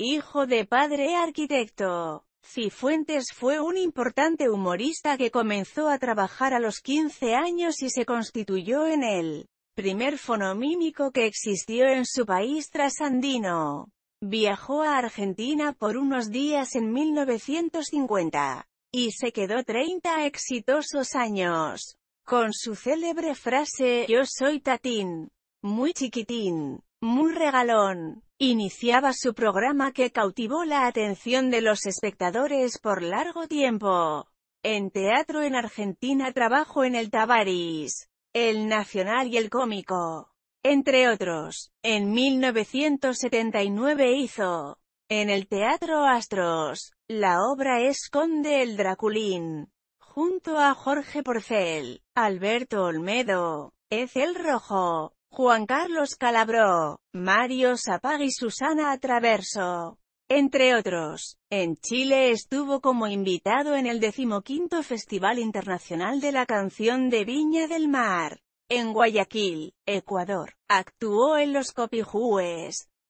Hijo de padre arquitecto, Cifuentes fue un importante humorista que comenzó a trabajar a los 15 años y se constituyó en el primer fonomímico que existió en su país trasandino. Viajó a Argentina por unos días en 1950, y se quedó 30 exitosos años, con su célebre frase «Yo soy Tatín, muy chiquitín, muy regalón, iniciaba su programa que cautivó la atención de los espectadores por largo tiempo. En teatro en Argentina trabajó en el Tabaris, el Nacional y el Cómico, entre otros. En 1979 hizo, en el Teatro Astros, la obra Esconde el Draculín, junto a Jorge Porcel, Alberto Olmedo, el Rojo, Juan Carlos Calabró, Mario Sapag y Susana Atraverso. Entre otros, en Chile estuvo como invitado en el decimoquinto Festival Internacional de la Canción de Viña del Mar. En Guayaquil, Ecuador, actuó en los Copijúes,